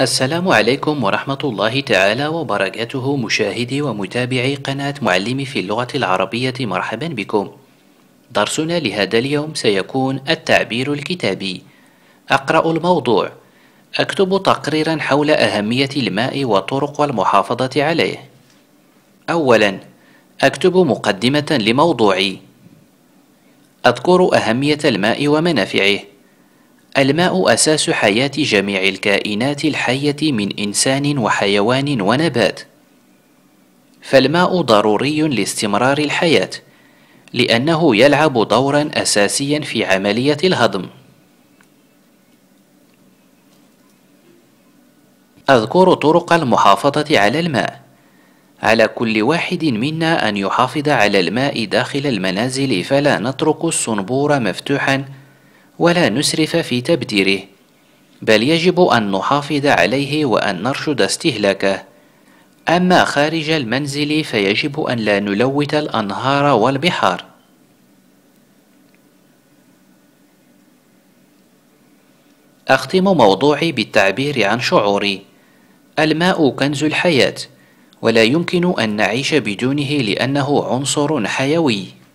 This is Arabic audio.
السلام عليكم ورحمة الله تعالى وبركاته مشاهدي ومتابعي قناة معلمي في اللغة العربية مرحبا بكم درسنا لهذا اليوم سيكون التعبير الكتابي أقرأ الموضوع أكتب تقريرا حول أهمية الماء وطرق والمحافظة عليه أولا أكتب مقدمة لموضوعي أذكر أهمية الماء ومنافعه الماء أساس حياة جميع الكائنات الحية من إنسان وحيوان ونبات فالماء ضروري لاستمرار الحياة لأنه يلعب دورا أساسيا في عملية الهضم أذكر طرق المحافظة على الماء على كل واحد منا أن يحافظ على الماء داخل المنازل فلا نترك الصنبور مفتوحا ولا نسرف في تبديره بل يجب أن نحافظ عليه وأن نرشد استهلاكه أما خارج المنزل فيجب أن لا نلوث الأنهار والبحار أختم موضوعي بالتعبير عن شعوري الماء كنز الحياة ولا يمكن أن نعيش بدونه لأنه عنصر حيوي